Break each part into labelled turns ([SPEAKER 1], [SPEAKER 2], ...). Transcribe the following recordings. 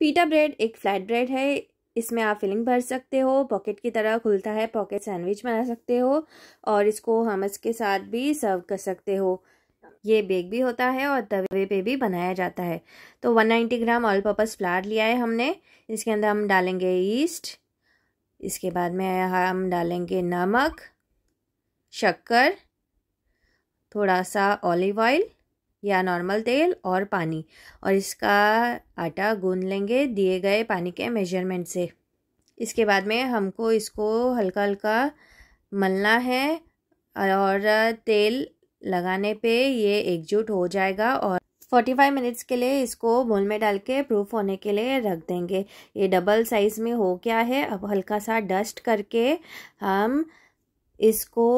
[SPEAKER 1] पीटा ब्रेड एक flat bread है इसमें आप फिलिंग भर सकते हो पॉकेट की तरह खुलता है पॉकेट सैंडविच बना सकते हो और इसको हमस के साथ भी सर्व कर सकते हो ये बेक भी होता है और तवे पे भी बनाया जाता है तो 190 ग्राम ऑल पर्पज़ फ्लार लिया है हमने इसके अंदर हम डालेंगे ईस्ट इसके बाद में हम डालेंगे नमक शक्कर थोड़ा सा ऑलिव ऑयल या नॉर्मल तेल और पानी और इसका आटा गूंद लेंगे दिए गए पानी के मेजरमेंट से इसके बाद में हमको इसको हल्का हल्का मलना है और तेल लगाने पे ये एकजुट हो जाएगा और 45 मिनट्स के लिए इसको बोल में डाल के प्रूफ होने के लिए रख देंगे ये डबल साइज़ में हो गया है अब हल्का सा डस्ट करके हम इसको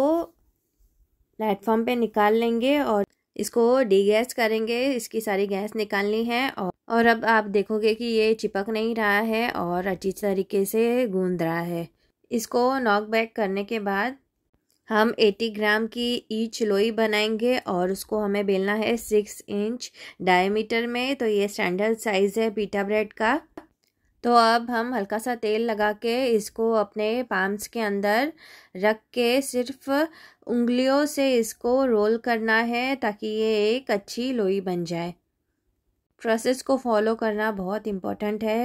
[SPEAKER 1] प्लेटफॉर्म पे निकाल लेंगे और इसको डीगैस करेंगे इसकी सारी गैस निकालनी है और और अब आप देखोगे कि ये चिपक नहीं रहा है और अच्छी तरीके से गूंद रहा है इसको नॉक बैक करने के बाद हम 80 ग्राम की ईच लोई बनाएंगे और उसको हमें बेलना है सिक्स इंच डायमीटर में तो ये स्टैंडर्ड साइज़ है पीटा ब्रेड का तो अब हम हल्का सा तेल लगा के इसको अपने पाम्स के अंदर रख के सिर्फ उंगलियों से इसको रोल करना है ताकि ये एक अच्छी लोई बन जाए प्रोसेस को फॉलो करना बहुत इम्पोर्टेंट है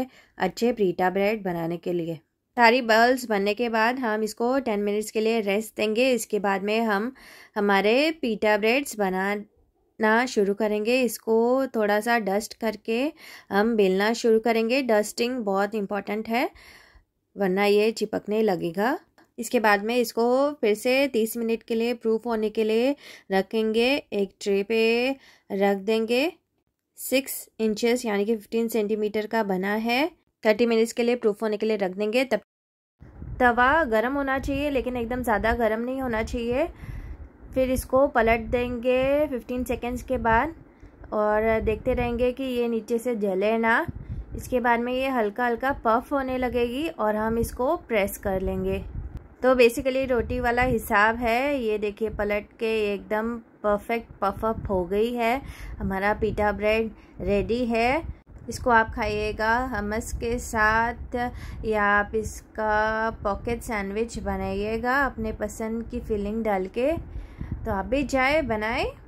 [SPEAKER 1] अच्छे प्रीटा ब्रेड बनाने के लिए सारी बल्स बनने के बाद हम इसको टेन मिनट्स के लिए रेस्ट देंगे इसके बाद में हम हमारे पीटा ब्रेड्स बना बेलना शुरू करेंगे इसको थोड़ा सा डस्ट करके हम बेलना शुरू करेंगे डस्टिंग बहुत इम्पॉर्टेंट है वरना ये चिपकने लगेगा इसके बाद में इसको फिर से तीस मिनट के लिए प्रूफ होने के लिए रखेंगे एक ट्रे पे रख देंगे सिक्स इंचेस यानी कि फिफ्टीन सेंटीमीटर का बना है थर्टी मिनट्स के लिए प्रूफ होने के लिए रख देंगे तब तवा गर्म होना चाहिए लेकिन एकदम ज़्यादा गर्म नहीं होना चाहिए फिर इसको पलट देंगे 15 सेकेंड्स के बाद और देखते रहेंगे कि ये नीचे से जले ना इसके बाद में ये हल्का हल्का पफ होने लगेगी और हम इसको प्रेस कर लेंगे तो बेसिकली रोटी वाला हिसाब है ये देखिए पलट के एकदम परफेक्ट पफ अप हो गई है हमारा पीटा ब्रेड रेडी है इसको आप खाइएगा हमस के साथ या आप इसका पॉकेट सैंडविच बनाइएगा अपने पसंद की फिलिंग डाल के तो आप भी जाए बनाए